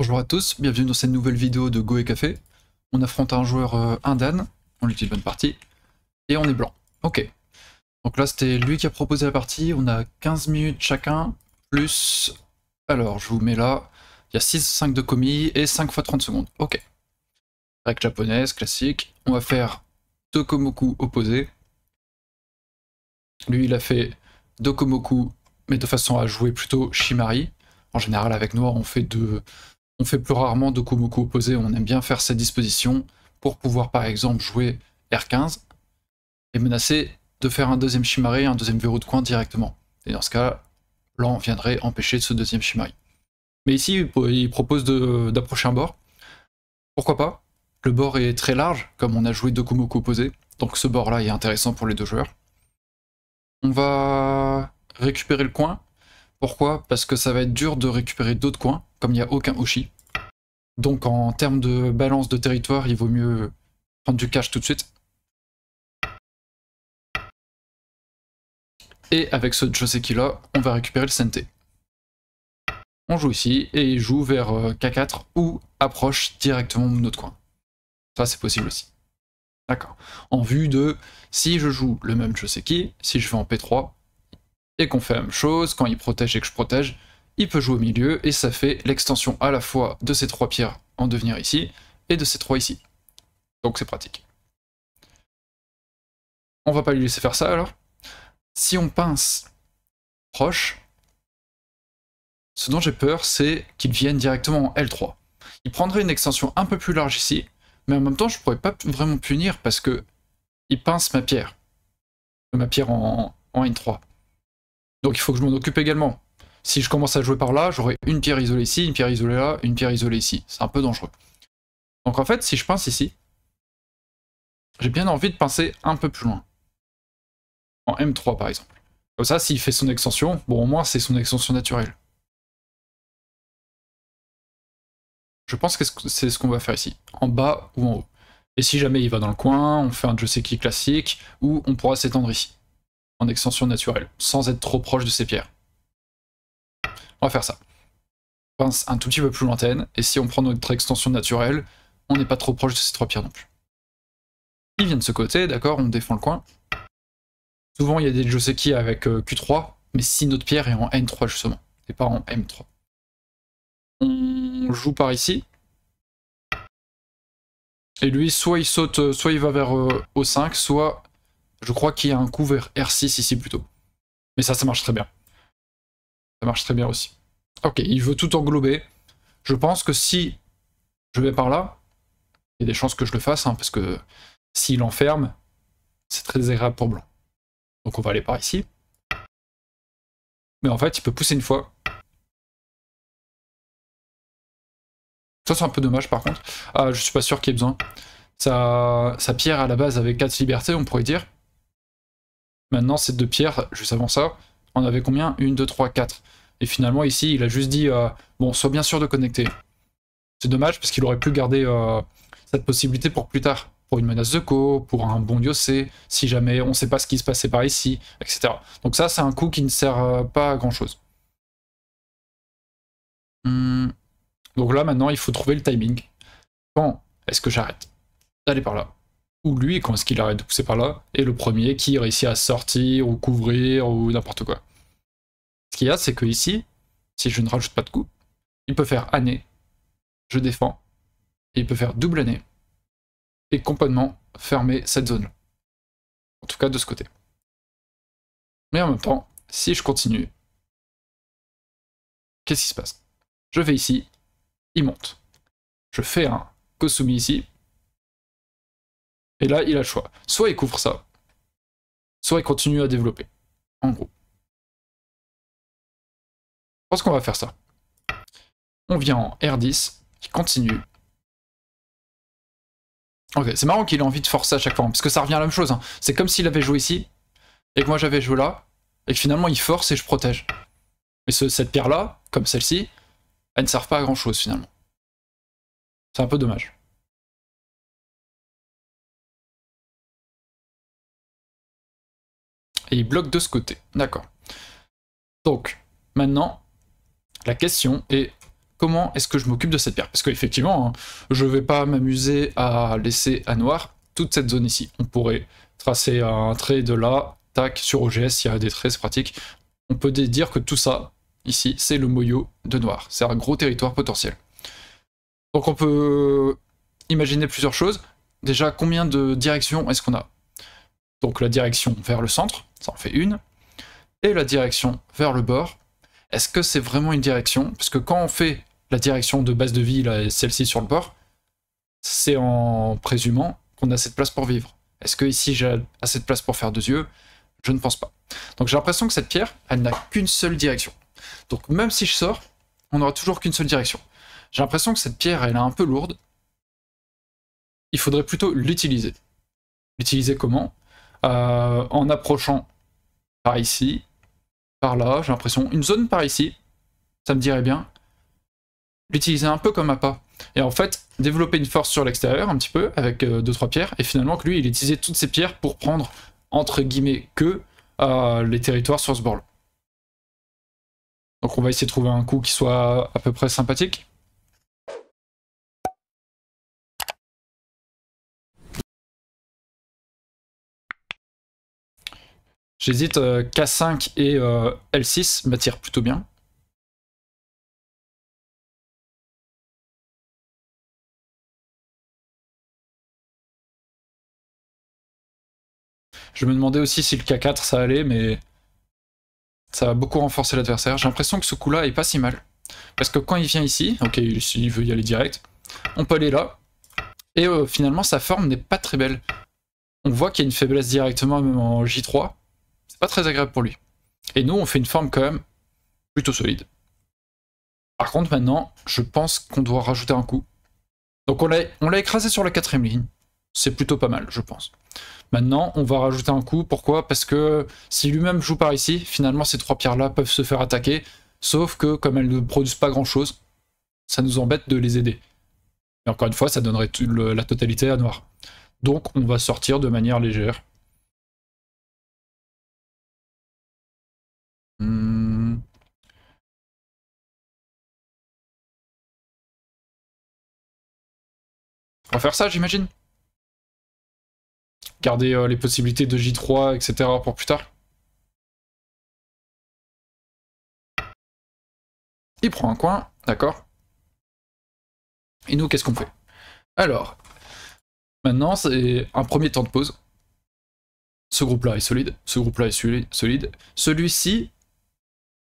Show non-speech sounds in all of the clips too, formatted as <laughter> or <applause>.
Bonjour à tous, bienvenue dans cette nouvelle vidéo de Go et Café. On affronte un joueur euh, indan, on lui dit bonne partie, et on est blanc. Ok. Donc là c'était lui qui a proposé la partie, on a 15 minutes chacun, plus... Alors je vous mets là, il y a 6, 5 de commis et 5 fois 30 secondes. Ok. Règle japonaise, classique. On va faire deux komoku opposés. Lui il a fait dokomoku komoku, mais de façon à jouer plutôt Shimari. En général avec noir on fait deux on fait plus rarement de Komoku opposé, on aime bien faire cette disposition pour pouvoir par exemple jouer R15 et menacer de faire un deuxième Shimari, un deuxième verrou de coin directement. Et dans ce cas, on viendrait empêcher ce deuxième Shimari. Mais ici, il propose d'approcher un bord. Pourquoi pas Le bord est très large, comme on a joué deux Komoku opposés, donc ce bord-là est intéressant pour les deux joueurs. On va récupérer le coin. Pourquoi Parce que ça va être dur de récupérer d'autres coins, comme il n'y a aucun Oshi. Donc en termes de balance de territoire, il vaut mieux prendre du cash tout de suite. Et avec ce Joseki là, on va récupérer le Sente. On joue ici et il joue vers euh, K4 ou approche directement notre coin. Ça c'est possible aussi. D'accord. En vue de si je joue le même Joseki, si je vais en P3 et qu'on fait la même chose, quand il protège et que je protège, il peut jouer au milieu, et ça fait l'extension à la fois de ces trois pierres en devenir ici, et de ces trois ici. Donc c'est pratique. On va pas lui laisser faire ça alors. Si on pince proche, ce dont j'ai peur, c'est qu'il vienne directement en L3. Il prendrait une extension un peu plus large ici, mais en même temps, je pourrais pas vraiment punir parce que il pince ma pierre. Ma pierre en, en N3. Donc il faut que je m'en occupe également. Si je commence à jouer par là, j'aurai une pierre isolée ici, une pierre isolée là, une pierre isolée ici. C'est un peu dangereux. Donc en fait, si je pince ici, j'ai bien envie de pincer un peu plus loin. En M3 par exemple. Comme ça, s'il fait son extension, bon au moins c'est son extension naturelle. Je pense que c'est ce qu'on va faire ici, en bas ou en haut. Et si jamais il va dans le coin, on fait un je sais qui classique, ou on pourra s'étendre ici, en extension naturelle, sans être trop proche de ces pierres. On va faire ça. On pense un tout petit peu plus lointaine, et si on prend notre extension naturelle, on n'est pas trop proche de ces trois pierres non plus. Il vient de ce côté, d'accord, on défend le coin. Souvent, il y a des Joseki avec euh, Q3, mais si notre pierre est en N3 justement, et pas en M3. On joue par ici. Et lui, soit il saute, euh, soit il va vers euh, O5, soit je crois qu'il y a un coup vers R6 ici plutôt. Mais ça, ça marche très bien. Ça marche très bien aussi. Ok, il veut tout englober. Je pense que si je vais par là, il y a des chances que je le fasse, hein, parce que s'il enferme, c'est très désagréable pour blanc. Donc on va aller par ici. Mais en fait, il peut pousser une fois. Ça, c'est un peu dommage par contre. Ah, je suis pas sûr qu'il y ait besoin. Sa, sa pierre à la base avait 4 libertés, on pourrait dire. Maintenant, c'est deux pierres juste avant ça on avait combien 1, 2, 3, 4. Et finalement, ici, il a juste dit euh, Bon, sois bien sûr de connecter. C'est dommage parce qu'il aurait pu garder euh, cette possibilité pour plus tard, pour une menace de co, pour un bon Dieu si jamais on ne sait pas ce qui se passait par ici, etc. Donc, ça, c'est un coup qui ne sert euh, pas à grand chose. Hum, donc là, maintenant, il faut trouver le timing. Bon, est-ce que j'arrête D'aller par là ou lui quand est-ce qu'il arrête de pousser par là, et le premier qui réussit à sortir ou couvrir ou n'importe quoi. Ce qu'il y a, c'est que ici, si je ne rajoute pas de coup, il peut faire année, je défends, et il peut faire double année, et complètement fermer cette zone. -là. En tout cas de ce côté. Mais en même temps, si je continue, qu'est-ce qui se passe Je vais ici, il monte. Je fais un Kosumi ici, et là, il a le choix. Soit il couvre ça, soit il continue à développer. En gros. Je pense qu'on va faire ça. On vient en R10, qui continue. Ok, c'est marrant qu'il ait envie de forcer à chaque fois, hein, parce que ça revient à la même chose. Hein. C'est comme s'il avait joué ici, et que moi j'avais joué là, et que finalement il force et je protège. Mais cette pierre-là, comme celle-ci, elle ne sert pas à grand-chose finalement. C'est un peu dommage. et il bloque de ce côté. D'accord. Donc, maintenant, la question est comment est-ce que je m'occupe de cette pierre Parce qu'effectivement, hein, je ne vais pas m'amuser à laisser à noir toute cette zone ici. On pourrait tracer un trait de là, tac, sur OGS, il y a des traits, c'est pratique. On peut dire que tout ça, ici, c'est le moyo de noir. C'est un gros territoire potentiel. Donc on peut imaginer plusieurs choses. Déjà, combien de directions est-ce qu'on a Donc la direction vers le centre, ça en fait une. Et la direction vers le bord, est-ce que c'est vraiment une direction Parce que quand on fait la direction de base de vie, celle-ci sur le bord, c'est en présumant qu'on a cette place pour vivre. Est-ce que ici j'ai assez de place pour faire deux yeux Je ne pense pas. Donc j'ai l'impression que cette pierre, elle n'a qu'une seule direction. Donc même si je sors, on n'aura toujours qu'une seule direction. J'ai l'impression que cette pierre, elle est un peu lourde. Il faudrait plutôt l'utiliser. L'utiliser comment euh, en approchant par ici, par là, j'ai l'impression, une zone par ici, ça me dirait bien. L'utiliser un peu comme appât. Et en fait, développer une force sur l'extérieur un petit peu, avec 2-3 euh, pierres, et finalement que lui, il utilisait toutes ces pierres pour prendre, entre guillemets, que euh, les territoires sur ce bord -là. Donc on va essayer de trouver un coup qui soit à peu près sympathique. J'hésite euh, K5 et euh, L6 m'attirent plutôt bien. Je me demandais aussi si le K4 ça allait, mais ça va beaucoup renforcé l'adversaire. J'ai l'impression que ce coup-là est pas si mal. Parce que quand il vient ici, ok, il veut y aller direct, on peut aller là. Et euh, finalement, sa forme n'est pas très belle. On voit qu'il y a une faiblesse directement, même en J3 pas très agréable pour lui. Et nous, on fait une forme quand même plutôt solide. Par contre, maintenant, je pense qu'on doit rajouter un coup. Donc on l'a écrasé sur la quatrième ligne. C'est plutôt pas mal, je pense. Maintenant, on va rajouter un coup. Pourquoi Parce que si lui-même joue par ici, finalement, ces trois pierres-là peuvent se faire attaquer. Sauf que, comme elles ne produisent pas grand-chose, ça nous embête de les aider. Et encore une fois, ça donnerait la totalité à noir. Donc, on va sortir de manière légère. On va faire ça, j'imagine. Garder euh, les possibilités de J3, etc. pour plus tard. Il prend un coin, d'accord. Et nous, qu'est-ce qu'on fait Alors, maintenant, c'est un premier temps de pause. Ce groupe-là est solide, ce groupe-là est solide. Celui-ci,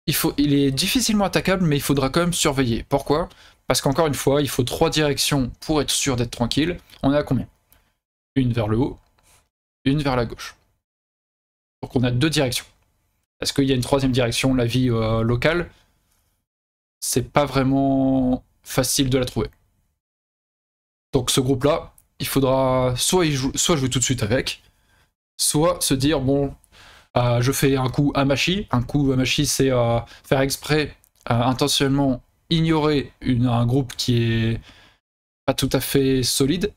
il, faut, il est difficilement attaquable, mais il faudra quand même surveiller. Pourquoi parce qu'encore une fois, il faut trois directions pour être sûr d'être tranquille. On est à combien Une vers le haut, une vers la gauche. Donc on a deux directions. Est-ce qu'il y a une troisième direction, la vie euh, locale C'est pas vraiment facile de la trouver. Donc ce groupe-là, il faudra soit, jouer tout de suite avec, soit se dire, bon, euh, je fais un coup Hamashi. Un coup Hamashi, c'est euh, faire exprès, intentionnellement, ignorer un groupe qui est pas tout à fait solide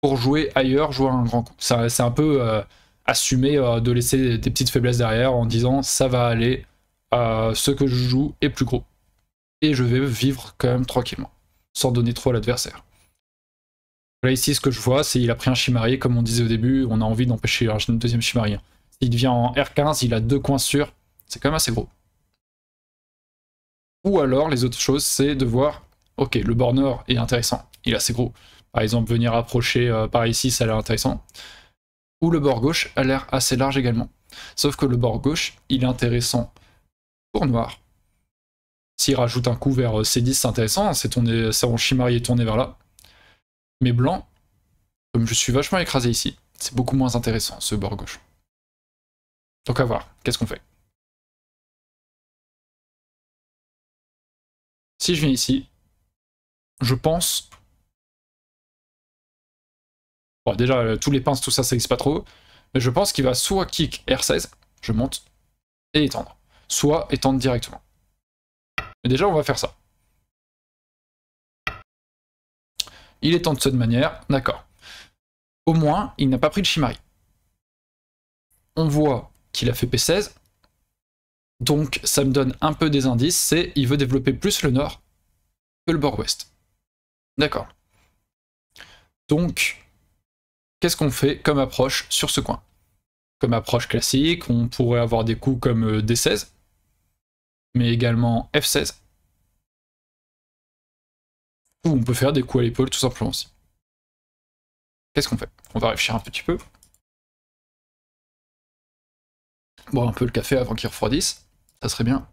pour jouer ailleurs, jouer un grand coup. C'est un peu euh, assumer euh, de laisser des petites faiblesses derrière en disant ça va aller, euh, ce que je joue est plus gros. Et je vais vivre quand même tranquillement, sans donner trop à l'adversaire. Là ici ce que je vois c'est il a pris un chimarié comme on disait au début, on a envie d'empêcher un deuxième chimarien. S'il devient en R15, il a deux coins sûrs, c'est quand même assez gros. Ou alors, les autres choses, c'est de voir, ok, le bord nord est intéressant, il est assez gros. Par exemple, venir approcher euh, par ici, ça a l'air intéressant. Ou le bord gauche a l'air assez large également. Sauf que le bord gauche, il est intéressant pour noir. S'il rajoute un coup vers euh, C10, c'est intéressant, hein, c'est tourné, chimarié tourné vers là. Mais blanc, comme je suis vachement écrasé ici, c'est beaucoup moins intéressant ce bord gauche. Donc à voir, qu'est-ce qu'on fait Si je viens ici, je pense... Bon, déjà, euh, tous les pinces, tout ça, ça n'existe pas trop. Mais je pense qu'il va soit kick R16, je monte, et étendre. Soit étendre directement. Mais déjà, on va faire ça. Il étend de cette manière, d'accord. Au moins, il n'a pas pris de Shimari. On voit qu'il a fait P16, donc ça me donne un peu des indices, c'est il veut développer plus le nord que le bord-ouest. D'accord. Donc, qu'est-ce qu'on fait comme approche sur ce coin Comme approche classique, on pourrait avoir des coups comme euh, D16, mais également F16. Ou on peut faire des coups à l'épaule tout simplement aussi. Qu'est-ce qu'on fait On va réfléchir un petit peu boire un peu le café avant qu'il refroidisse. Ça serait bien.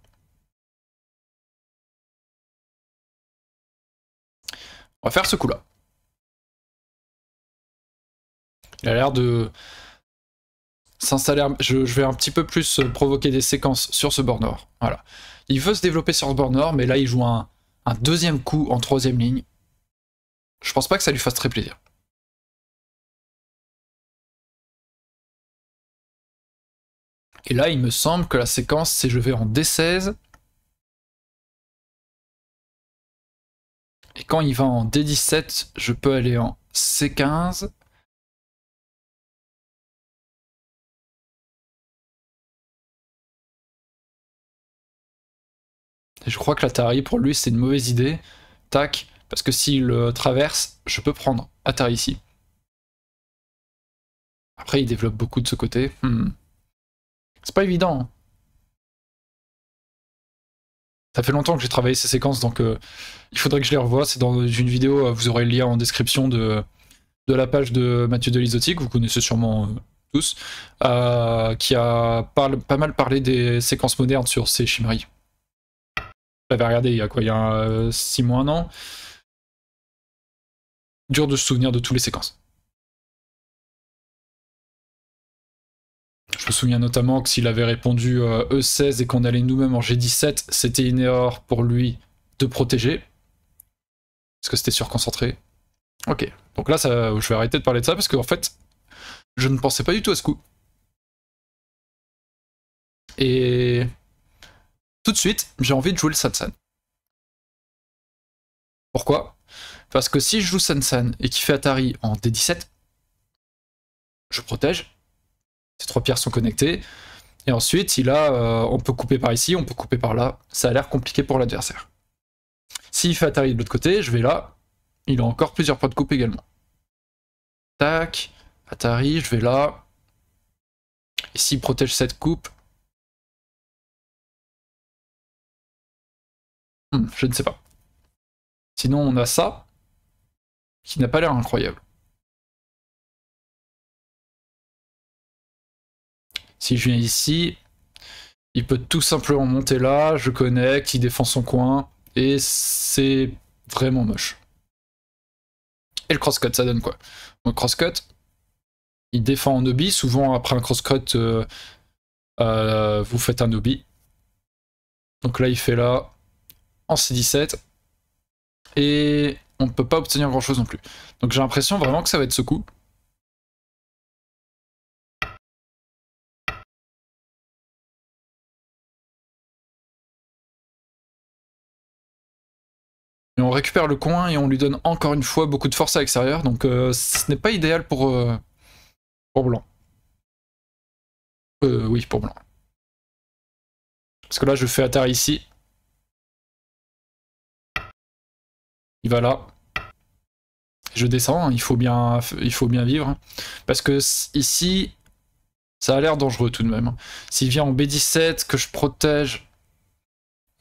On va faire ce coup-là. Il a l'air de s'installer. Je, vais un petit peu plus euh, provoquer des séquences sur ce bord nord. Voilà. Il veut se développer sur ce bord nord, mais là il joue un, un deuxième coup en troisième ligne. Je pense pas que ça lui fasse très plaisir. Et là, il me semble que la séquence, c'est je vais en D16. Et quand il va en D17, je peux aller en C15. Et je crois que l'Atari, pour lui, c'est une mauvaise idée. Tac, parce que s'il traverse, je peux prendre Atari ici. Après, il développe beaucoup de ce côté. Hmm. C'est pas évident. Hein. Ça fait longtemps que j'ai travaillé ces séquences, donc euh, il faudrait que je les revoie. C'est dans une vidéo, euh, vous aurez le lien en description de, de la page de Mathieu de que vous connaissez sûrement euh, tous, qui a parle, pas mal parlé des séquences modernes sur ces Vous J'avais regardé il y a quoi, il y a 6 mois, un an. Dur de se souvenir de toutes les séquences. Je me souviens notamment que s'il avait répondu E16 euh, e et qu'on allait nous-mêmes en G17, c'était une erreur pour lui de protéger. Parce que c'était surconcentré. Ok, donc là, ça, je vais arrêter de parler de ça parce qu'en fait, je ne pensais pas du tout à ce coup. Et tout de suite, j'ai envie de jouer le Sansan. Pourquoi Parce que si je joue Sansan et qu'il fait Atari en D17, je protège, ces trois pierres sont connectées. Et ensuite, il a, euh, on peut couper par ici, on peut couper par là. Ça a l'air compliqué pour l'adversaire. S'il fait Atari de l'autre côté, je vais là. Il a encore plusieurs points de coupe également. Tac, Atari, je vais là. Et s'il protège cette coupe... Hmm, je ne sais pas. Sinon, on a ça, qui n'a pas l'air incroyable. Si je viens ici, il peut tout simplement monter là, je connecte, il défend son coin, et c'est vraiment moche. Et le crosscut, ça donne quoi Donc crosscut, il défend en obi, souvent après un crosscut, euh, euh, vous faites un obi. Donc là, il fait là, en C17, et on ne peut pas obtenir grand chose non plus. Donc j'ai l'impression vraiment que ça va être ce coup. récupère le coin et on lui donne encore une fois beaucoup de force à l'extérieur. Donc euh, ce n'est pas idéal pour, euh, blanc. Euh, oui, pour blanc. Parce que là, je fais Atar ici. Il va là. Je descends, hein. il faut bien, il faut bien vivre. Hein. Parce que ici, ça a l'air dangereux tout de même. Hein. S'il vient en B17, que je protège,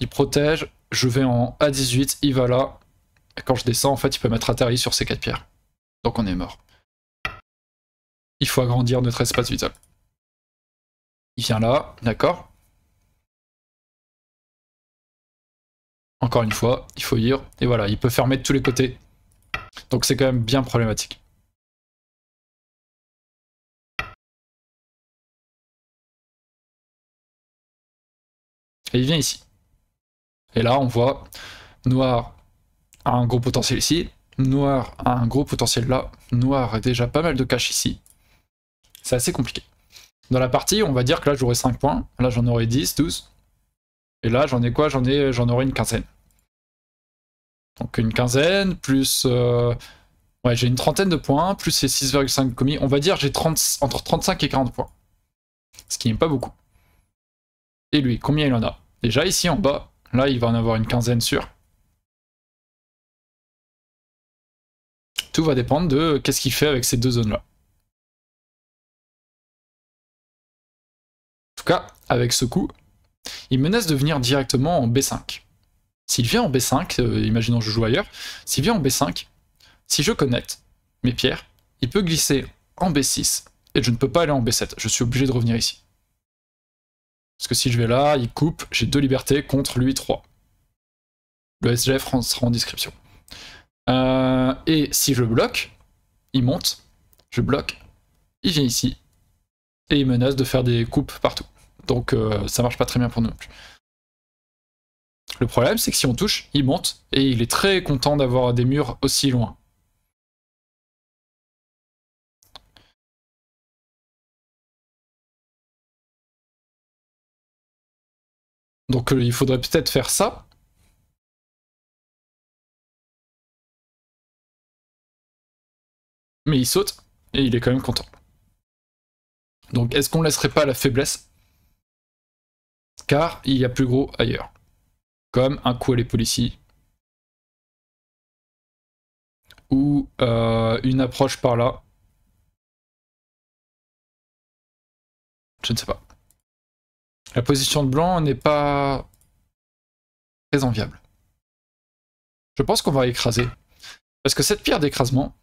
il protège. Je vais en A18, il va là. Quand je descends, en fait, il peut mettre atterri sur ces quatre pierres. Donc on est mort. Il faut agrandir notre espace vital. Il vient là, d'accord Encore une fois, il faut lire. Et voilà, il peut fermer de tous les côtés. Donc c'est quand même bien problématique. Et il vient ici. Et là, on voit noir, un gros potentiel ici, noir a un gros potentiel là, noir a déjà pas mal de cash ici. C'est assez compliqué. Dans la partie, on va dire que là j'aurai 5 points, là j'en aurais 10, 12, et là j'en ai quoi J'en ai, j'en aurai une quinzaine. Donc une quinzaine, plus... Euh, ouais, j'ai une trentaine de points, plus c'est 6,5 commis. On va dire j'ai entre 35 et 40 points. Ce qui n'est pas beaucoup. Et lui, combien il en a Déjà ici en bas, là il va en avoir une quinzaine sur tout va dépendre de qu'est-ce qu'il fait avec ces deux zones-là. En tout cas, avec ce coup, il menace de venir directement en B5. S'il vient en B5, euh, imaginons que je joue ailleurs, s'il vient en B5, si je connecte mes pierres, il peut glisser en B6, et je ne peux pas aller en B7, je suis obligé de revenir ici. Parce que si je vais là, il coupe, j'ai deux libertés contre lui 3. Le SGF sera en description. Euh, et si je bloque, il monte, je bloque, il vient ici, et il menace de faire des coupes partout. Donc euh, ça marche pas très bien pour nous. Le problème, c'est que si on touche, il monte, et il est très content d'avoir des murs aussi loin. Donc euh, il faudrait peut-être faire ça, mais il saute et il est quand même content. Donc est-ce qu'on laisserait pas la faiblesse Car il y a plus gros ailleurs. Comme un coup à les policiers. Ou euh, une approche par là. Je ne sais pas. La position de blanc n'est pas très enviable. Je pense qu'on va écraser. Parce que cette pierre d'écrasement,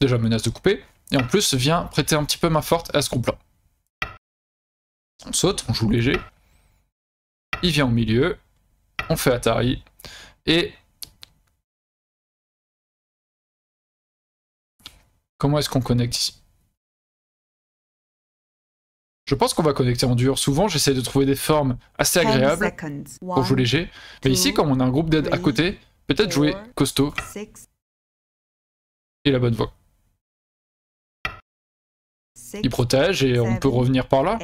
Déjà menace de couper. Et en plus vient prêter un petit peu main forte à ce groupe-là. On saute, on joue léger. Il vient au milieu. On fait Atari. Et... Comment est-ce qu'on connecte ici je pense qu'on va connecter en dur. Souvent, j'essaie de trouver des formes assez agréables pour jouer léger. Mais ici, comme on a un groupe d'aide à côté, peut-être jouer costaud et la bonne voix. Il protège et on peut revenir par là.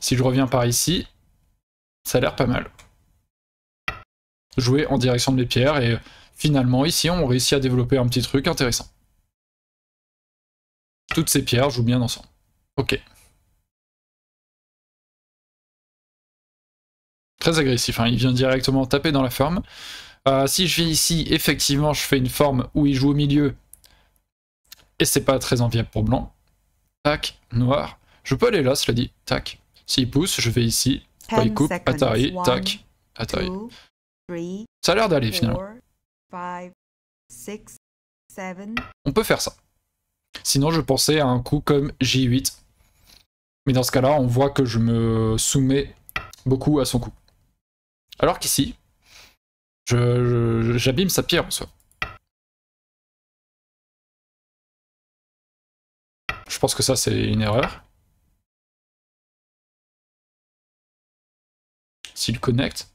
Si je reviens par ici, ça a l'air pas mal. Jouer en direction de mes pierres et finalement ici on réussit à développer un petit truc intéressant. Toutes ces pierres jouent bien ensemble. Ok. agressif, hein. il vient directement taper dans la forme. Euh, si je viens ici, effectivement, je fais une forme où il joue au milieu, et c'est pas très enviable pour blanc. Tac, noir. Je peux aller là, cela dit. Tac. S'il pousse, je vais ici. Bah, il coupe, Atari, tac, Atari. ça a l'air d'aller finalement. On peut faire ça. Sinon, je pensais à un coup comme J8. Mais dans ce cas-là, on voit que je me soumets beaucoup à son coup. Alors qu'ici, j'abîme sa pierre en soi. Je pense que ça c'est une erreur. S'il connecte.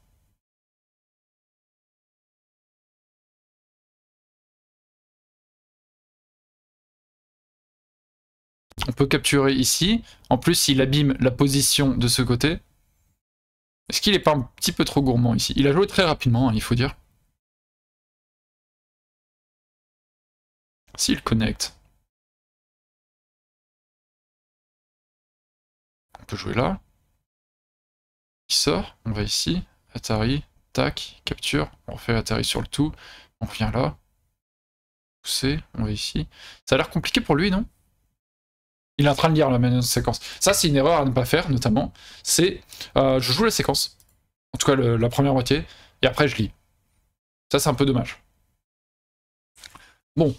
On peut capturer ici. En plus, il abîme la position de ce côté. Est-ce qu'il est pas un petit peu trop gourmand ici Il a joué très rapidement, hein, il faut dire. S'il connecte. On peut jouer là. Il sort, on va ici. Atari, tac, capture. On refait Atari sur le tout. On revient là. Pousser, on va ici. Ça a l'air compliqué pour lui, non il est en train de lire la même séquence. Ça, c'est une erreur à ne pas faire, notamment. C'est, euh, je joue la séquence. En tout cas, la première moitié. Et après, je lis. Ça, c'est un peu dommage. Bon.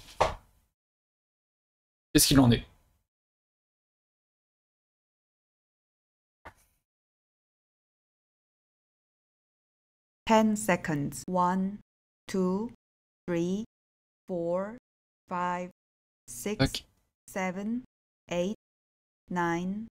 Qu'est-ce qu'il en est 10 secondes. 1, 2, 3, 4, 5, 6, 7. 8, 9...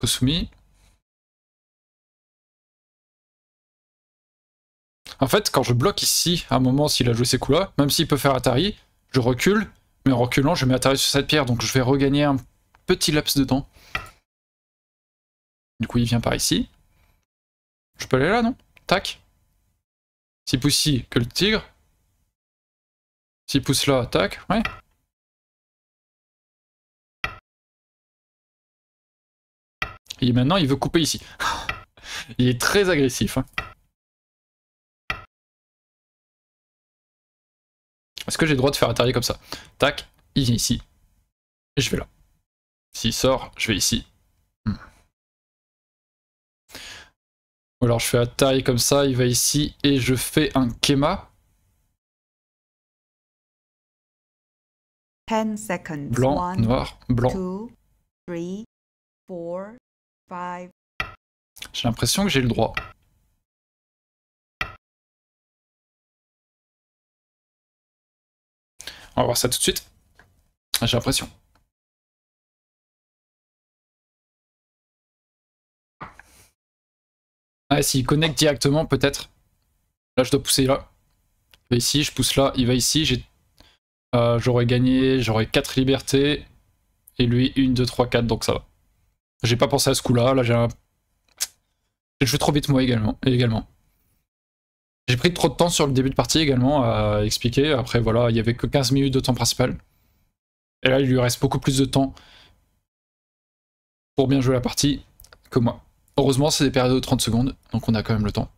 Kosumi. En fait, quand je bloque ici, à un moment, s'il a joué ses coups-là, même s'il peut faire Atari, je recule, mais en reculant, je mets Atari sur cette pierre, donc je vais regagner un petit laps de temps. Du coup, il vient par ici. Je peux aller là, non Tac. S'il pousse ici, que le tigre. S'il pousse là, tac, ouais. Et maintenant, il veut couper ici. <laughs> il est très agressif. Hein. Est-ce que j'ai le droit de faire atterrir comme ça Tac, il vient ici. Et je vais là. S'il sort, je vais ici. alors je fais taille comme ça, il va ici et je fais un kéma. Blanc, noir, blanc. J'ai l'impression que j'ai le droit. On va voir ça tout de suite. J'ai l'impression. Ah, s'il connecte directement, peut-être. Là, je dois pousser là. Il ici, je pousse là, il va ici. Euh, j'aurais gagné, j'aurais 4 libertés. Et lui, 1, 2, 3, 4, donc ça va. J'ai pas pensé à ce coup-là. Là, j'ai un... J'ai joué trop vite, moi, également. également. J'ai pris trop de temps sur le début de partie également à expliquer. Après, voilà, il y avait que 15 minutes de temps principal. Et là, il lui reste beaucoup plus de temps pour bien jouer la partie que moi. Heureusement, c'est des périodes de 30 secondes, donc on a quand même le temps.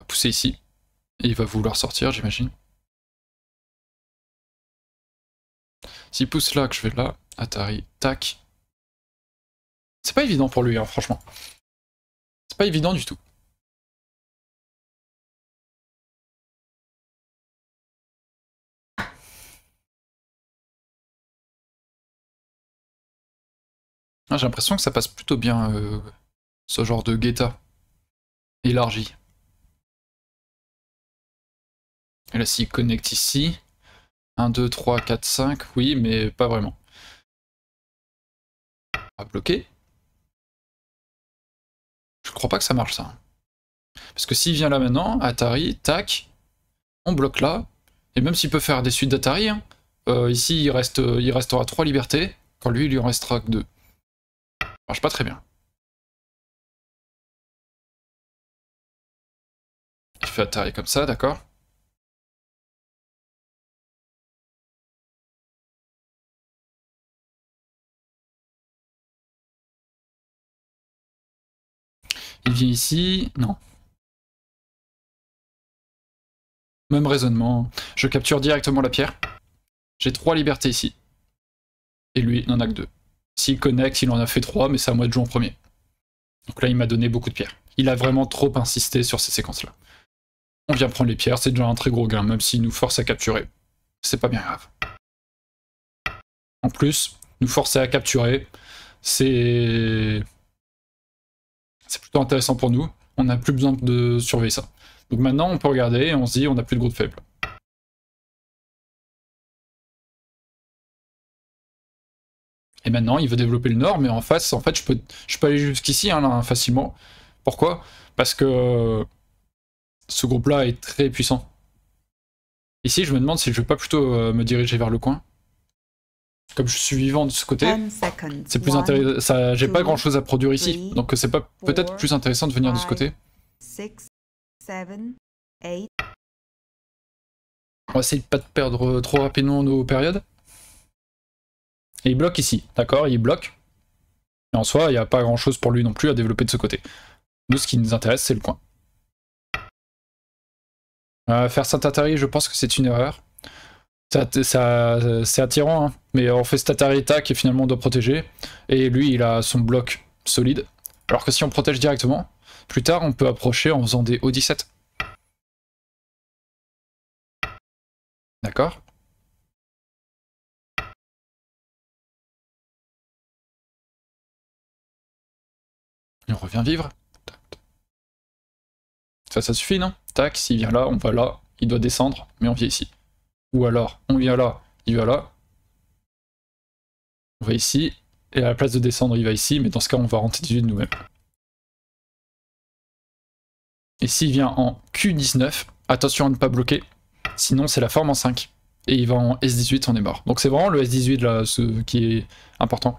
On pousser ici. Et il va vouloir sortir, j'imagine. S'il pousse là, que je vais là, Atari, tac. C'est pas évident pour lui, hein, franchement. C'est pas évident du tout. Ah, j'ai l'impression que ça passe plutôt bien, euh, ce genre de guetta élargi. Et là, s'il connecte ici, 1, 2, 3, 4, 5, oui, mais pas vraiment. On va bloquer. Je crois pas que ça marche, ça. Parce que s'il vient là maintenant, Atari, tac, on bloque là. Et même s'il peut faire des suites d'Atari, hein, euh, ici, il, reste, il restera 3 libertés, quand lui, il lui en restera que 2 marche pas très bien. Il fait attaquer comme ça, d'accord Il vient ici, non. Même raisonnement. Je capture directement la pierre. J'ai trois libertés ici. Et lui il n'en a que deux. S'il connecte, il en a fait trois, mais c'est à moi de jouer en premier. Donc là, il m'a donné beaucoup de pierres. Il a vraiment trop insisté sur ces séquences-là. On vient prendre les pierres, c'est déjà un très gros gain, même s'il nous force à capturer. C'est pas bien grave. En plus, nous forcer à capturer, c'est... C'est plutôt intéressant pour nous. On n'a plus besoin de surveiller ça. Donc maintenant, on peut regarder et on se dit, on n'a plus de groupe faibles. Et eh maintenant, il veut développer le nord, mais en face, en fait, je peux, je peux aller jusqu'ici hein, hein, facilement. Pourquoi Parce que ce groupe-là est très puissant. Ici, je me demande si je ne vais pas plutôt euh, me diriger vers le coin. Comme je suis vivant de ce côté, c'est plus intéressant. J'ai pas grand chose à produire ici, donc c'est pas peut-être plus intéressant de venir de ce côté. On va essayer de pas perdre euh, trop rapidement nos périodes. Et il bloque ici, d'accord Il bloque. Et en soi, il n'y a pas grand chose pour lui non plus à développer de ce côté. Nous, ce qui nous intéresse, c'est le coin. Euh, faire Saint-Atari, je pense que c'est une erreur. Ça, c'est attirant, hein. mais on fait Atari tac et finalement on doit protéger. Et lui, il a son bloc solide. Alors que si on protège directement, plus tard on peut approcher en faisant des O17. D'accord on revient vivre. Ça, ça suffit, non Tac, s'il vient là, on va là, il doit descendre, mais on vient ici. Ou alors, on vient là, il va là. On va ici, et à la place de descendre, il va ici, mais dans ce cas, on va rentrer de nous-mêmes. Et s'il vient en Q19, attention à ne pas bloquer, sinon c'est la forme en 5. Et il va en S18, on est mort. Donc c'est vraiment le S18 là, ce qui est important.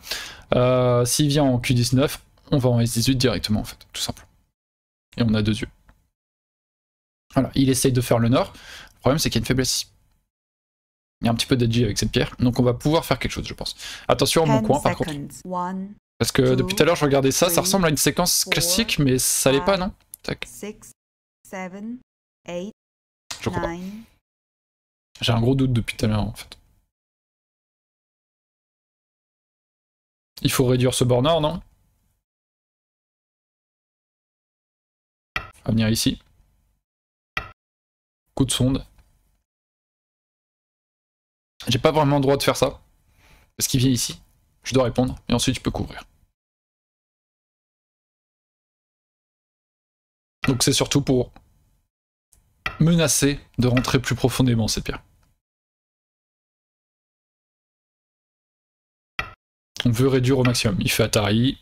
Euh, s'il vient en Q19, on va en S18 directement en fait, tout simple. Et on a deux yeux. Voilà, il essaye de faire le nord. Le problème c'est qu'il y a une faiblesse Il y a un petit peu d'edgy avec cette pierre, donc on va pouvoir faire quelque chose je pense. Attention à mon coin par contre. Parce que depuis tout à l'heure je regardais ça, ça ressemble à une séquence classique mais ça l'est pas non Tac. je crois J'ai un gros doute depuis tout à l'heure en fait. Il faut réduire ce bord non venir ici. Coup de sonde. J'ai pas vraiment le droit de faire ça. Parce qu'il vient ici. Je dois répondre. Et ensuite, je peux couvrir. Donc c'est surtout pour menacer de rentrer plus profondément cette pierre, On veut réduire au maximum. Il fait Atari.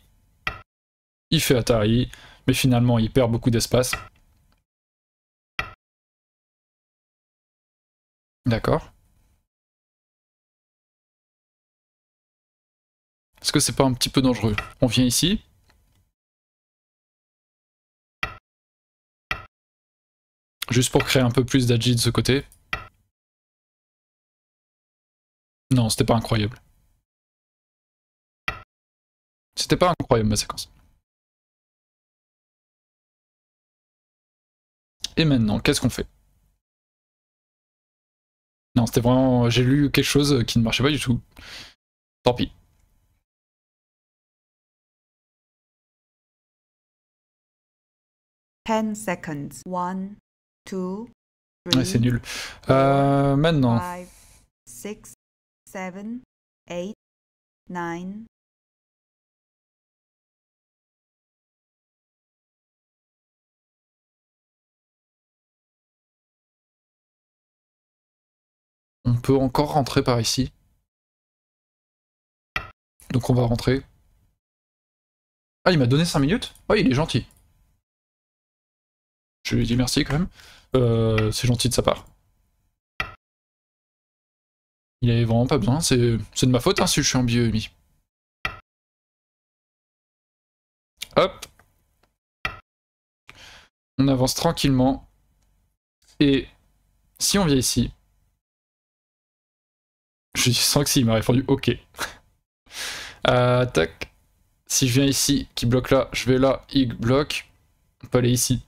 Il fait Atari mais finalement il perd beaucoup d'espace. D'accord. Est-ce que c'est pas un petit peu dangereux On vient ici. Juste pour créer un peu plus d'agi de ce côté. Non, c'était pas incroyable. C'était pas incroyable ma séquence. Et maintenant, qu'est-ce qu'on fait Non, c'était vraiment... J'ai lu quelque chose qui ne marchait pas du tout. Tant pis. seconds. 2 3 ouais, c'est nul. Euh, maintenant. 6, 7, 8, 9, On peut encore rentrer par ici. Donc on va rentrer. Ah, il m'a donné 5 minutes ah Oui, il est gentil. Je lui ai dit merci quand même. Euh, c'est gentil de sa part. Il avait vraiment pas besoin. C'est de ma faute hein, si je suis en biomie. Hop. On avance tranquillement. Et si on vient ici, je sens que s'il m'a répondu OK. <laughs> Euh, tac. Si je viens ici, qui bloque là, je vais là, il bloque. On peut aller ici.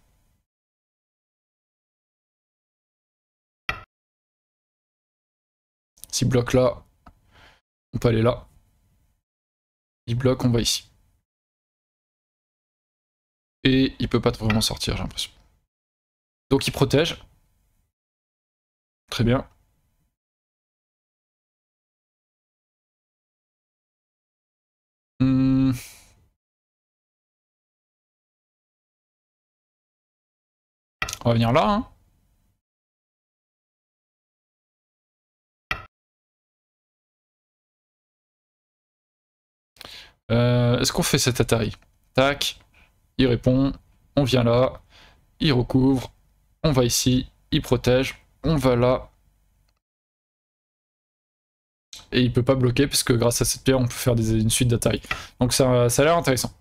S'il bloque là, on peut aller là. Il bloque, on va ici. Et il peut pas vraiment sortir, j'ai l'impression. Donc il protège. Très bien. Hmm. On va venir là. Hein. Euh, est-ce qu'on fait cet Atari Tac, il répond, on vient là, il recouvre, on va ici, il protège, on va là, et il peut pas bloquer parce que grâce à cette pierre on peut faire une suite d'attaques. Donc ça, ça a l'air intéressant.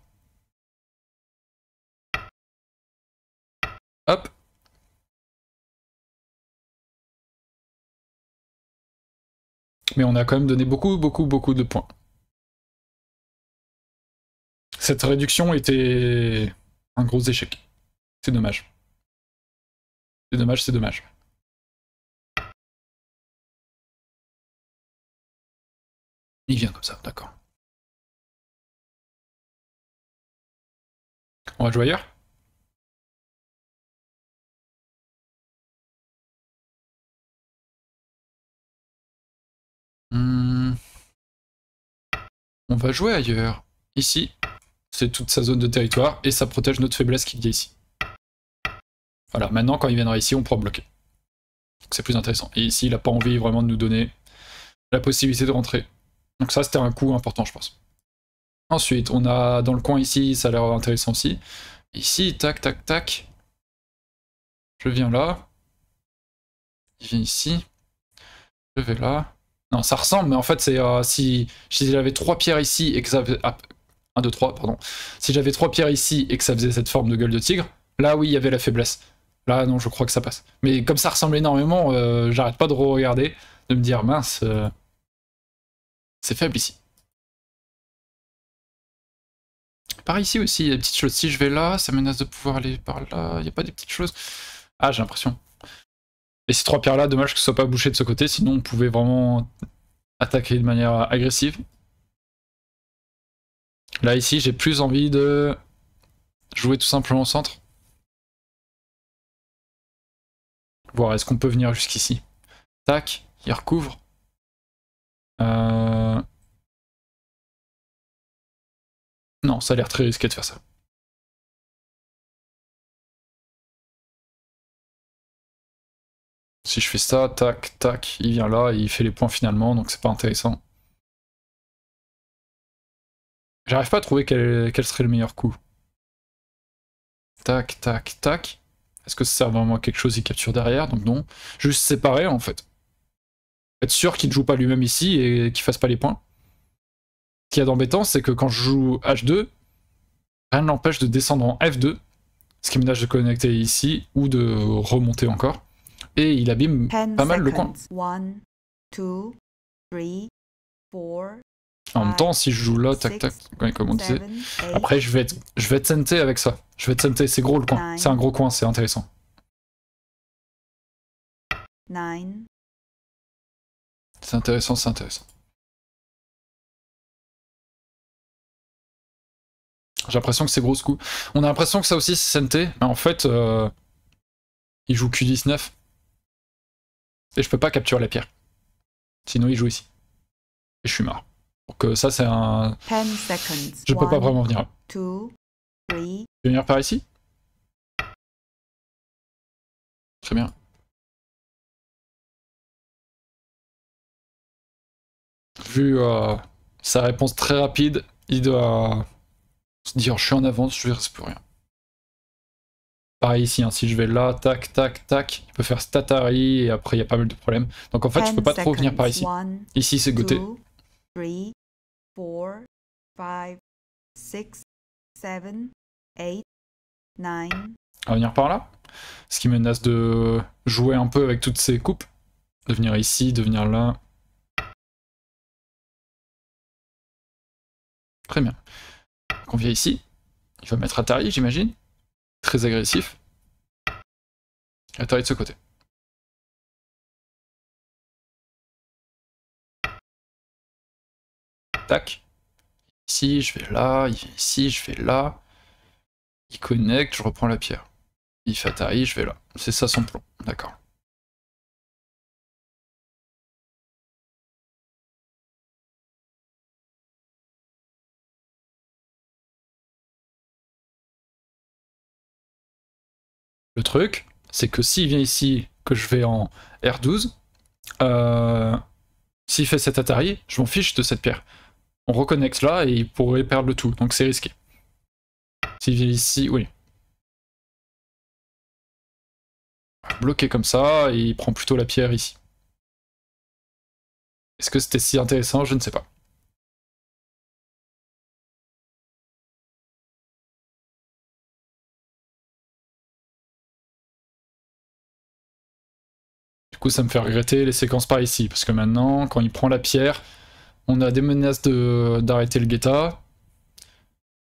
Hop. Mais on a quand même donné beaucoup, beaucoup, beaucoup de points. Cette réduction était un gros échec. C'est dommage. C'est dommage, c'est dommage. Il vient comme ça, d'accord. On va jouer ailleurs hmm. On va jouer ailleurs. Ici, c'est toute sa zone de territoire et ça protège notre faiblesse qu'il y a ici. Voilà, maintenant quand il viendra ici, on pourra bloquer. C'est plus intéressant. Et ici, il n'a pas envie vraiment de nous donner la possibilité de rentrer. Donc ça, c'était un coup important, je pense. Ensuite, on a dans le coin ici, ça a l'air intéressant aussi. Ici, tac, tac, tac. Je viens là. Je viens ici. Je vais là. Non, ça ressemble, mais en fait, c'est euh, si, j'avais trois pierres ici et que ça... Ah, 2, 3, pardon. Si j'avais trois pierres ici et que ça faisait cette forme de gueule de tigre, là, oui, il y avait la faiblesse. Là, non, je crois que ça passe. Mais comme ça ressemble énormément, euh, j'arrête pas de regarder, de me dire, mince... Euh, c'est faible ici. Par ici aussi, il y a des petites choses. Si je vais là, ça menace de pouvoir aller par là. Il n'y a pas des petites choses. Ah, j'ai l'impression. Et ces trois pierres-là, dommage que ce soit pas bouché de ce côté, sinon on pouvait vraiment attaquer de manière agressive. Là, ici, j'ai plus envie de jouer tout simplement au centre. Voir, est-ce qu'on peut venir jusqu'ici Tac, il recouvre. Euh, non, ça a l'air très risqué de faire ça. Si je fais ça, tac, tac, il vient là, et il fait les points finalement, donc c'est pas intéressant. J'arrive pas à trouver quel, quel, serait le meilleur coup. Tac, tac, tac. Est-ce que ça sert vraiment à quelque chose Il capture derrière, donc non. Juste séparer en fait être sûr qu'il ne joue pas lui-même ici et qu'il fasse pas les points. Ce qu'il y a d'embêtant, c'est que quand je joue H2, rien ne l'empêche de descendre en F2, ce qui ménage de connecter ici ou de remonter encore. Et il abîme pas mal le coin. en même temps, si je joue là, tac tac, comme on disait, après je vais être, je vais être avec ça. Je vais tenter c'est gros le coin. C'est un gros coin, c'est intéressant. 9, c'est intéressant, c'est intéressant. J'ai l'impression que c'est gros ce coup. On a l'impression que ça aussi c'est Sente, mais en fait, euh, il joue Q19. Et je peux pas capturer la pierre. Sinon il joue ici. Et je suis mort. Donc euh, ça c'est un... Je peux pas vraiment venir. je vais venir par ici Très bien. vu euh, sa réponse très rapide, il doit se dire je suis en avance, je vais rester pour rien. Pareil ici, hein, si je vais là, tac, tac, tac, il peut faire statari et après il y a pas mal de problèmes. Donc en fait, je peux pas trop venir par ici. ici, c'est goûté. À On va venir par là. Ce qui menace de jouer un peu avec toutes ces coupes. De venir ici, de venir là. Très bien. on vient ici. Il va mettre Atari, j'imagine. Très agressif. Atari de ce côté. Tac. Ici, je vais là. ici, je vais là. Il connecte, je reprends la pierre. Il fait Atari, je vais là. C'est ça son plan. D'accord. truc, c'est que s'il vient ici, que je vais en R12, euh, s'il fait cet Atari, je m'en fiche de cette pierre. On reconnecte là et il pourrait perdre le tout, donc c'est risqué. S'il vient ici, oui. Bloqué comme ça, il prend plutôt la pierre ici. Est-ce que c'était si intéressant Je ne sais pas. ça me fait regretter les séquences par ici, parce que maintenant, quand il prend la pierre, on a des menaces d'arrêter le guetta.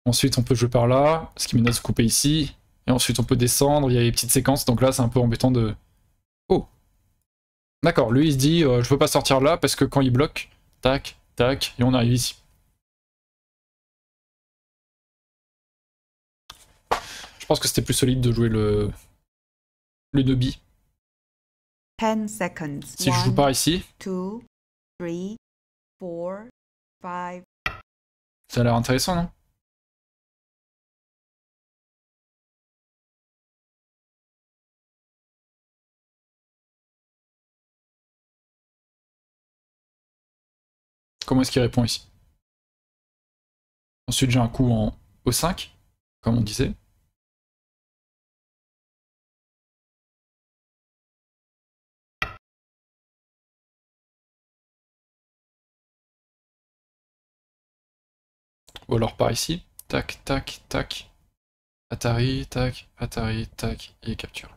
Ensuite, on peut jouer par là, ce qui menace de couper ici. Et ensuite, on peut descendre, il y a des petites séquences, donc là, c'est un peu embêtant de... Oh D'accord, lui, il se dit, euh, je veux pas sortir là, parce que quand il bloque, tac, tac, et on arrive ici. Je pense que c'était plus solide de jouer le... le b si je joue par ici. Ça a l'air intéressant, non Comment est-ce qu'il répond ici Ensuite, j'ai un coup en O5, comme on disait. Ou alors par ici. Tac, tac, tac. Atari, tac, Atari, tac, et capture.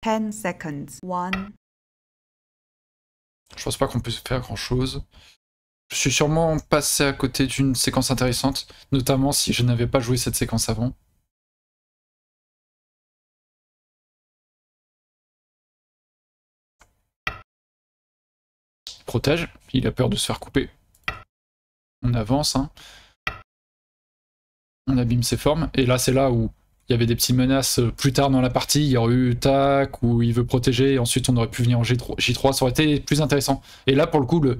Ten seconds. Je pense pas qu'on puisse faire grand chose. Je suis sûrement passé à côté d'une séquence intéressante, notamment si je n'avais pas joué cette séquence avant. Il a peur de se faire couper. On avance. Hein. On abîme ses formes. Et là, c'est là où il y avait des petites menaces euh, plus tard dans la partie. Il y aurait eu tac, où il veut protéger. Et ensuite, on aurait pu venir en G3. J3. Ça aurait été plus intéressant. Et là, pour le coup, le...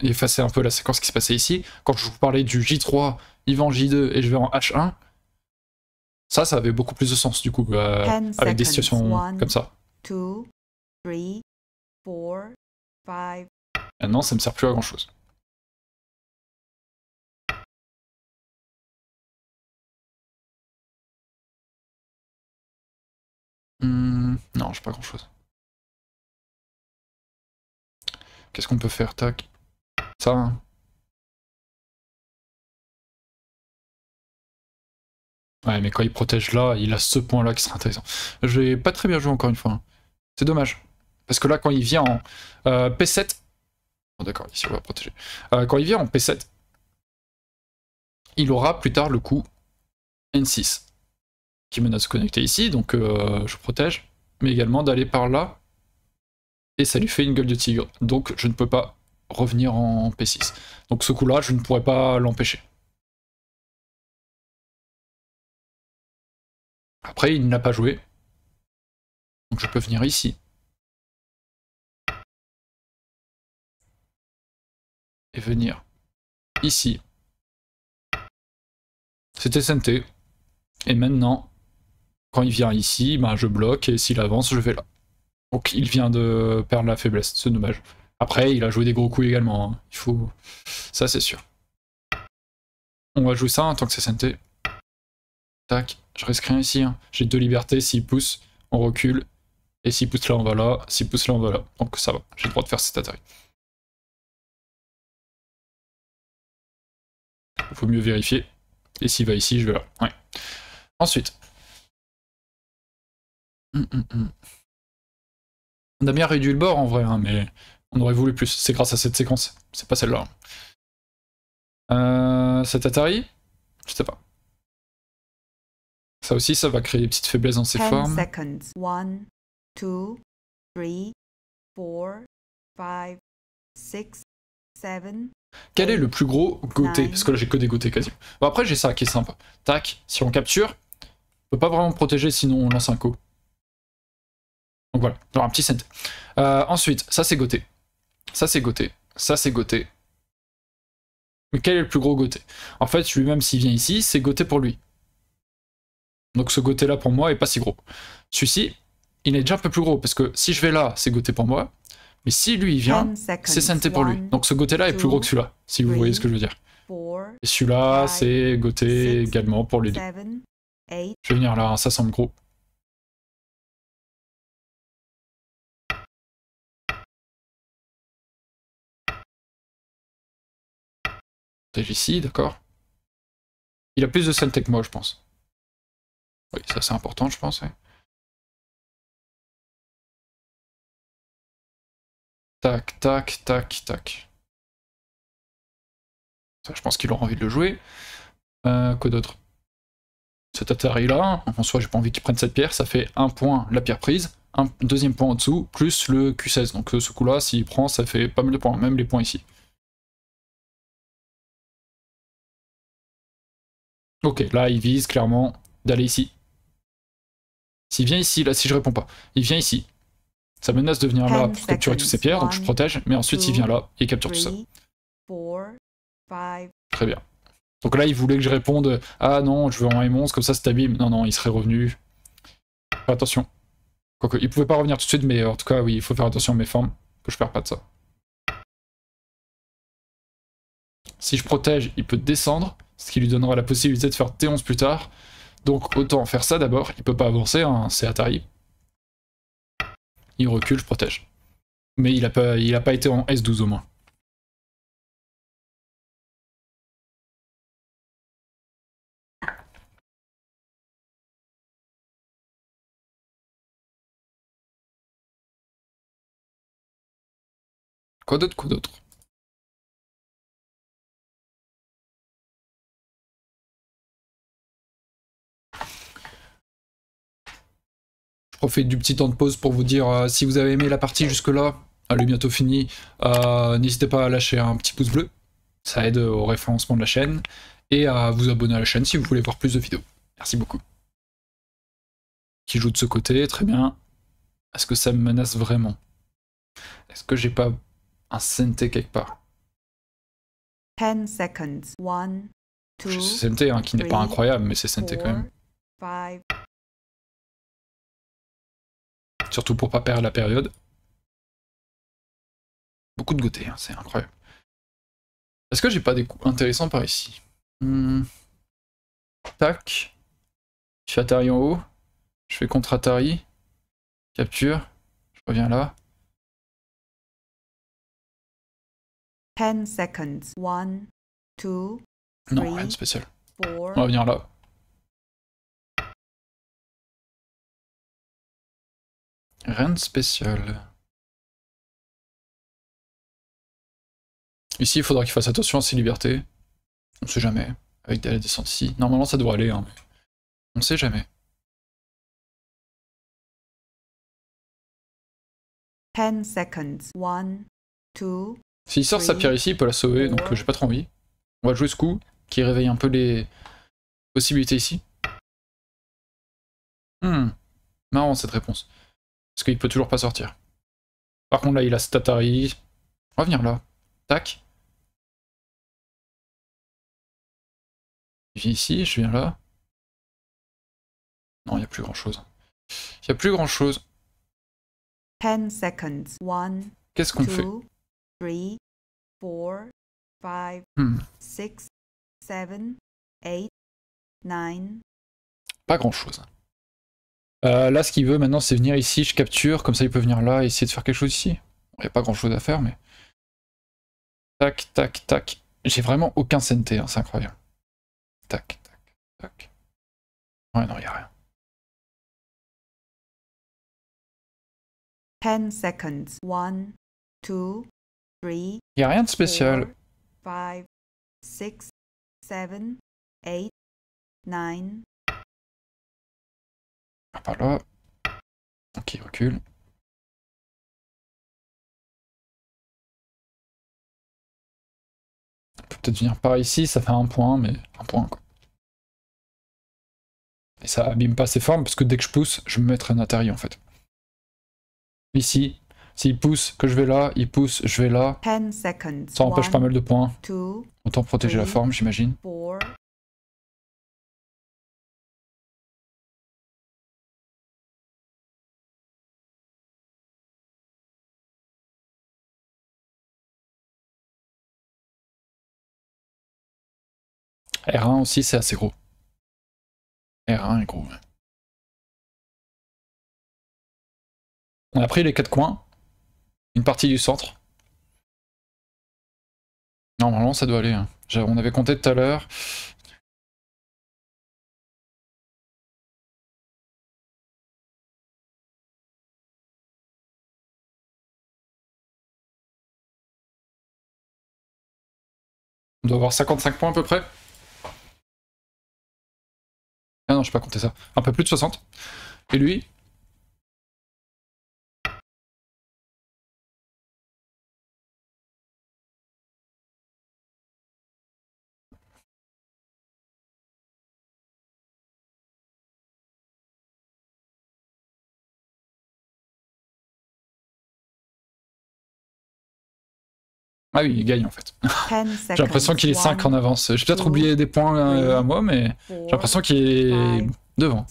effacer un peu la séquence qui se passait ici. Quand je vous parlais du J3, il va en J2 et je vais en H1. Ça, ça avait beaucoup plus de sens du coup, euh, avec des situations comme ça. Maintenant, ah ça me sert plus à grand chose. Hmm, non, j'ai pas grand chose. Qu'est-ce qu'on peut faire Tac. Ça. Hein. Ouais, mais quand il protège là, il a ce point-là qui sera intéressant. J'ai pas très bien joué encore une fois. Hein. C'est dommage. Parce que là, quand il vient en euh, P7, Oh, d'accord, ici on va protéger. Euh, quand il vient en P7, il aura plus tard le coup N6 qui menace de connecter ici, donc euh, je protège, mais également d'aller par là et ça lui fait une gueule de tigre. Donc je ne peux pas revenir en P6. Donc ce coup-là, je ne pourrais pas l'empêcher. Après, il n'a pas joué. Donc je peux venir ici. et venir ici. C'était SNT. Et maintenant, quand il vient ici, ben je bloque et s'il avance, je vais là. Donc il vient de perdre la faiblesse, ce dommage. Après, il a joué des gros coups également. Hein. Il faut. Ça, c'est sûr. On va jouer ça en tant que SNT. Tac, je risque rien ici. Hein. J'ai deux libertés. S'il pousse, on recule. Et s'il pousse là, on va là. S'il pousse là, on va là. Donc ça va. J'ai le droit de faire cet attaque. il faut mieux vérifier. Et s'il va ici, je vais là. Ouais. Ensuite. On a bien réduit le bord en vrai, hein, mais on aurait voulu plus. C'est grâce à cette séquence. C'est pas celle-là. Euh, cet Atari Je sais pas. Ça aussi, ça va créer des petites faiblesses dans ses Ten formes. 1, 2, 3, 4, 5, 6, 7, quel est le plus gros goté Parce que là j'ai que des quasi. Bon, après j'ai ça qui est sympa. Tac, si on capture, on peut pas vraiment protéger sinon on lance un coup. Donc voilà, un petit cent. Euh, ensuite, ça c'est goté. Ça c'est goté. Ça c'est goté. Mais quel est le plus gros goté En fait, lui-même s'il vient ici, c'est goté pour lui. Donc ce goté là pour moi est pas si gros. Celui-ci, il est déjà un peu plus gros parce que si je vais là, c'est goté pour moi. Mais si lui il vient, c'est santé pour lui. Donc ce Goté là est plus gros que celui-là, si vous voyez ce que je veux dire. Et celui-là, c'est Goté également pour les Je vais venir là, hein, ça semble gros. ici, d'accord. Il a plus de santé que moi, je pense. Oui, ça c'est important, je pense. Tac, tac, tac, tac. je pense qu'il aura envie de le jouer. Euh, quoi d'autre Cet atari là, en soi j'ai pas envie qu'il prenne cette pierre, ça fait un point la pierre prise, un deuxième point en dessous, plus le Q16. Donc euh, ce coup là, s'il prend, ça fait pas mal de points, même les points ici. Ok, là il vise clairement d'aller ici. S'il vient ici, là si je réponds pas, il vient ici, ça menace de venir là pour capturer toutes ces pierres, donc je protège, mais ensuite il vient là et capture tout ça. Très bien. Donc là, il voulait que je réponde Ah non, je veux en M11, comme ça, c'est Non, non, il serait revenu. Fais attention. Quoique, il pouvait pas revenir tout de suite, mais en tout cas, oui, il faut faire attention à mes formes, que je perds pas de ça. Si je protège, il peut descendre, ce qui lui donnera la possibilité de faire T11 plus tard. Donc autant faire ça d'abord, il peut pas avancer, hein, c'est Atari, il recule, je protège. Mais il a pas, il a pas été en S12 au moins. Quoi d'autre, quoi d'autre profite du petit temps de pause pour vous dire euh, si vous avez aimé la partie jusque-là, elle est bientôt finie, euh, n'hésitez pas à lâcher un petit pouce bleu, ça aide au référencement de la chaîne, et à vous abonner à la chaîne si vous voulez voir plus de vidéos. Merci beaucoup. Qui joue de ce côté, très bien. Est-ce que ça me menace vraiment Est-ce que j'ai pas un Sente quelque part 10 seconds. One, two, hein, qui n'est pas incroyable, mais c'est Sente quand même surtout pour pas perdre la période. Beaucoup de goûter, hein, c'est incroyable. Est-ce que j'ai pas des coups intéressants par ici hmm. Tac. Je fais Atari en haut. Je fais contre Atari. Capture. Je reviens là. 10 seconds. 1, 2, Non, rien de spécial. On va venir là. Rien de spécial. Ici, il faudra qu'il fasse attention à ses libertés. On sait jamais. Avec la descente ici. Normalement, ça doit aller. Hein. On sait jamais. Ten seconds. One, two, S'il sort sa pierre ici, il peut la sauver, donc euh, j'ai pas trop envie. On va jouer ce coup, qui réveille un peu les possibilités ici. Hmm. Marrant cette réponse. Parce qu'il peut toujours pas sortir. Par contre là il a Statari. Revenir là. Tac. viens ici, je viens là. Non, il n'y a plus grand chose. Il n'y a plus grand chose. Qu'est-ce qu'on fait hmm. Pas grand chose. Euh, là, ce qu'il veut maintenant, c'est venir ici, je capture, comme ça il peut venir là et essayer de faire quelque chose ici. Il n'y a pas grand chose à faire, mais... Tac, tac, tac. J'ai vraiment aucun CNT, hein, c'est incroyable. Tac, tac, tac. Ouais, non, il n'y a rien. 10 seconds. 1, 2, 3. Il n'y a rien de spécial. 5, 6, 7, 8, 9, par là. Ok, recule. On peut peut-être venir par ici, ça fait un point, mais un point quoi. Et ça abîme pas ses formes, parce que dès que je pousse, je me mettrai un atari en fait. Ici, s'il pousse, que je vais là, il pousse, je vais là. Ça empêche pas mal de points. Autant protéger la forme, j'imagine. R1 aussi, c'est assez gros. R1 est gros. On a pris les quatre coins, une partie du centre. Normalement, ça doit aller. Hein. On avait compté tout à l'heure. On doit avoir 55 points à peu près je sais pas compter ça, un peu plus de 60. Et lui, Ah oui, il gagne en fait. <laughs> j'ai l'impression qu'il est 5 en avance. J'ai peut-être oublié des points euh, à, moi, mais j'ai l'impression qu'il est devant.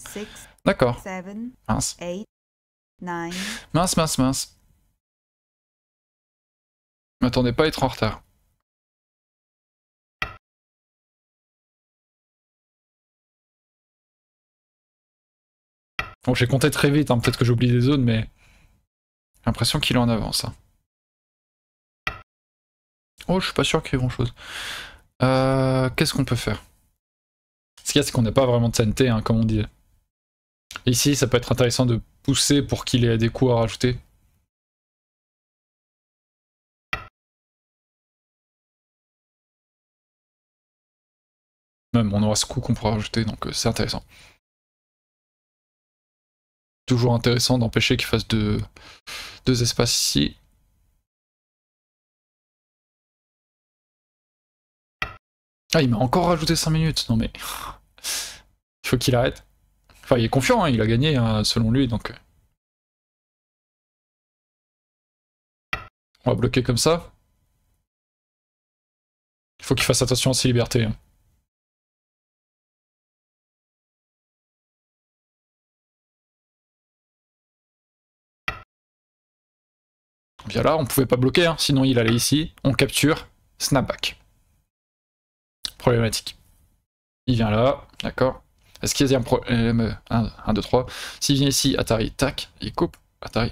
D'accord. Mince. Mince, mince, mince. M'attendez pas à être en retard. Bon, j'ai compté très vite, hein. peut-être que j'oublie des zones, mais j'ai l'impression qu'il est en avance. Hein. Oh, je suis pas sûr qu'il y ait grand chose. Euh, qu'est-ce qu'on peut faire Ce qu'il y a, c'est qu'on n'a pas vraiment de santé, hein, comme on dit. Ici, ça peut être intéressant de pousser pour qu'il ait des coups à rajouter. Même, on aura ce coup qu'on pourra rajouter, donc euh, c'est intéressant. Toujours intéressant d'empêcher qu'il fasse deux espaces ici Ah, il m'a encore rajouté 5 minutes. Non mais. Il faut qu'il arrête. Enfin, il est confiant, hein, il a gagné hein, selon lui, donc. Euh. On va bloquer comme ça. Il faut qu'il fasse attention à ses libertés. Bien hein. là, on pouvait pas bloquer, sinon il allait ici, on capture, snapback. Problématique. Il vient là, d'accord. Est-ce qu'il y a un problème 1, 2, 3. S'il vient ici, Atari, tac, il coupe. Atari,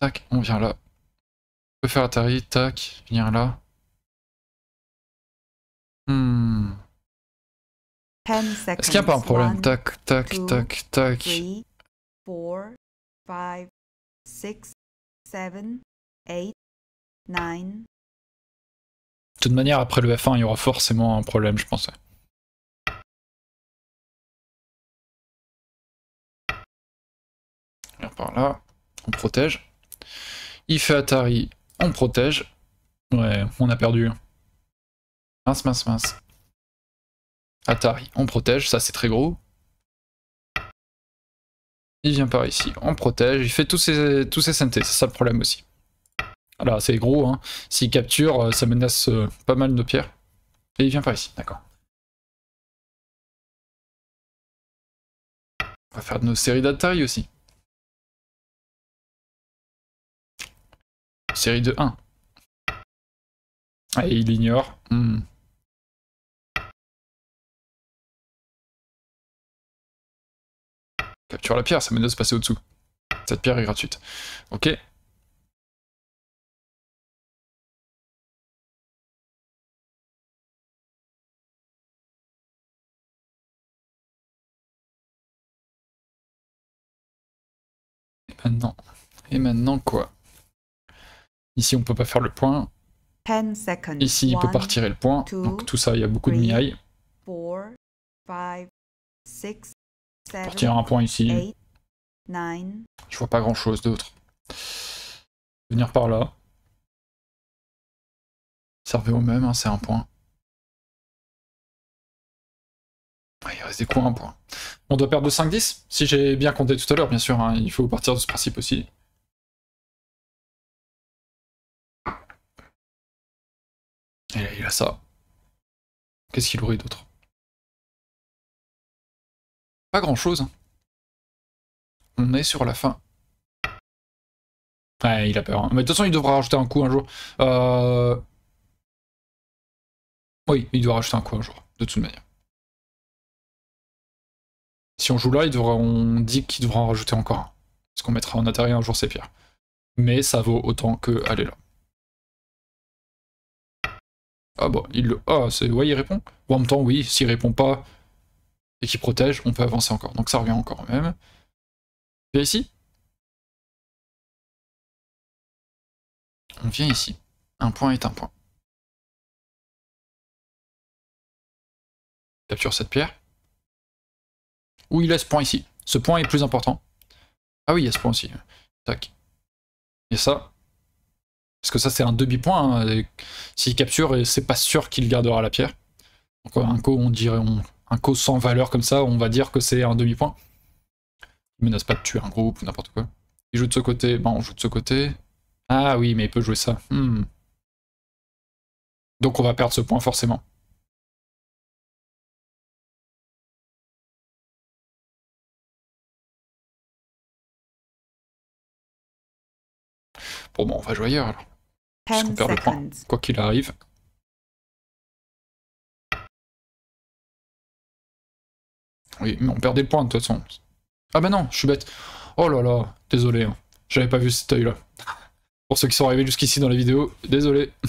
tac, on vient là. On peut faire Atari, tac, venir là. Hmm. Est-ce qu'il n'y a pas un problème Tac, tac, tac, tac. 4, 5, 6, 7, 8, 9, toute manière, après le F1, il y aura forcément un problème, je pense. Par là, on protège. Il fait Atari, on protège. Ouais, on a perdu. Mince, mince, mince. Atari, on protège, ça c'est très gros. Il vient par ici, on protège, il fait tous ses, tous ses synthés, c'est ça le problème aussi. Alors ah bah, c'est gros, hein. S'il capture, euh, ça menace euh, pas mal nos pierres. Et il vient par ici, d'accord. On va faire de nos séries d'Atari aussi. Série de 1. Ah, et il ignore. Hmm. Capture la pierre, ça menace passer au-dessous. Cette pierre est gratuite. Ok, Maintenant. Et maintenant quoi Ici, on peut pas faire le point. Ici, il peut pas retirer le point. Donc tout ça, il y a beaucoup de miailles. On un point ici. Je vois pas grand chose d'autre. Venir par là. Servez au même, hein, c'est un point. Ah, il reste des coins, un point. On doit perdre de 5-10, si j'ai bien compté tout à l'heure, bien sûr. Hein. il faut partir de ce principe aussi. Et là, il a ça. Qu'est-ce qu'il aurait d'autre Pas grand-chose. Hein. On est sur la fin. Ouais, il a peur. Hein. Mais de toute façon, il devra rajouter un coup un jour. Euh... Oui, il doit rajouter un coup un jour, de toute manière. Si on joue là, il on dit qu'il devra en rajouter encore un. Parce qu'on mettra en intérieur un jour ces pierres. Mais ça vaut autant que allez là. Ah bon, bah, il le... Ah, c'est... Ouais, il répond. Bon, en même temps, oui, s'il répond pas et qu'il protège, on peut avancer encore. Donc ça revient encore même. Viens ici. On vient ici. Un point est un point. Capture cette pierre. Ou il a ce point ici. Ce point est plus important. Ah oui, il a ce point aussi. Tac. Et ça. Parce que ça, c'est un demi-point. Hein, s'il capture, c'est pas sûr qu'il gardera la pierre. Donc un co, on dirait, un co sans valeur comme ça, on va dire que c'est un demi-point. Il menace pas de tuer un groupe ou n'importe quoi. Il joue de ce côté. Bon, on joue de ce côté. Ah oui, mais il peut jouer ça. Hmm. Donc on va perdre ce point forcément. Bon, on va jouer ailleurs alors. qu'on perd le point, quoi qu'il arrive. Oui, mais on perdait le point de toute façon. Ah bah non, je suis bête. Oh là là, désolé, hein. j'avais pas vu cet œil-là. Pour ceux qui sont arrivés jusqu'ici dans la vidéo, désolé. <laughs>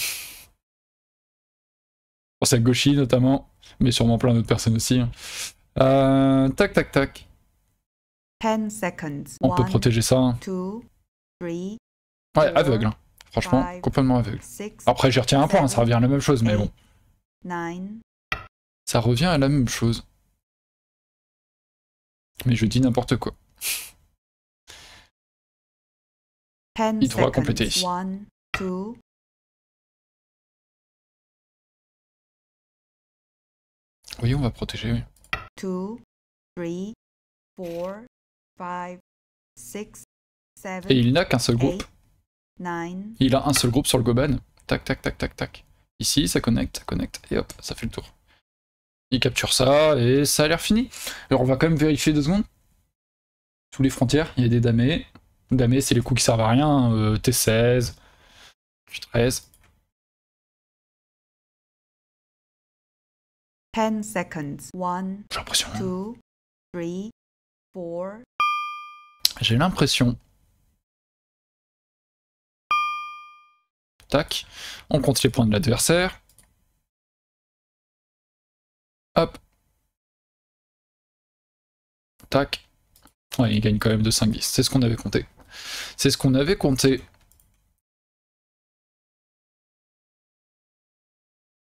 Pour cette Goshi notamment, mais sûrement plein d'autres personnes aussi. Hein. Euh, tac, tac, tac. On peut protéger ça. Hein. Ouais, aveugle. Hein. Franchement, five, complètement aveugle. Six, Après, j'y retiens un hein, seven, ça revient à la même chose, eight, mais bon. Nine. Ça revient à la même chose. Mais je dis n'importe quoi. Ten Il faudra compléter. One, two. Oui, on va protéger, oui. 2, 3, 4, 5, 6, 7, Et il n'a qu'un seul groupe. Il a un seul groupe sur le Goban. Tac, tac, tac, tac, tac. Ici, ça connecte, ça connecte, et hop, ça fait le tour. Il capture ça, et ça a l'air fini. Alors on va quand même vérifier deux secondes. Sous les frontières, il y a des damés. Damés, c'est les coups qui servent à rien. T16, Q13. 10 seconds. J'ai l'impression hein. Tac. On compte les points de l'adversaire. Hop. Tac. Ouais, il gagne quand même de 5-10. C'est ce qu'on avait compté. C'est ce qu'on avait compté.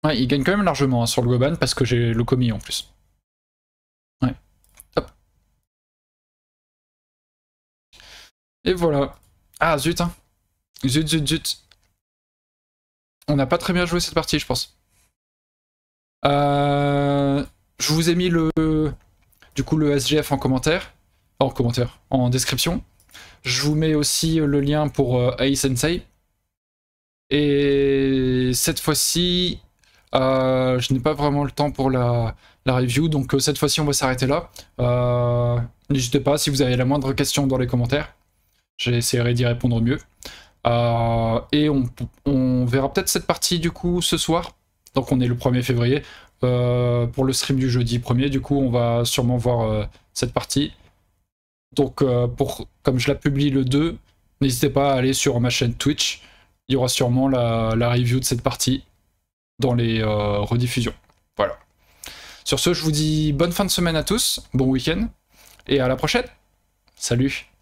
Ouais, il gagne quand même largement hein, sur le Goban parce que j'ai le commis en plus. Ouais. Hop. Et voilà. Ah zut hein. Zut zut zut. On n'a pas très bien joué cette partie, je pense. Euh, je vous ai mis le, du coup, le SGF en commentaire, en commentaire, en description. Je vous mets aussi le lien pour euh, Ace AI Sensei. Et cette fois-ci, euh, je n'ai pas vraiment le temps pour la, review, donc cette fois-ci on va s'arrêter là. N'hésitez pas si vous avez la moindre question dans les commentaires, j'essaierai d'y répondre mieux. Euh, et on, verra peut-être cette partie du coup ce soir. Donc on est le 1er février. Euh, pour le stream du jeudi 1er, du coup on va sûrement voir euh, cette partie. Donc pour, comme je la publie le 2, n'hésitez pas à aller sur ma chaîne Twitch. Il y aura sûrement la review de cette partie dans les rediffusions. Voilà. Sur ce, je vous dis bonne fin de semaine à tous, bon week-end, et à la prochaine. Salut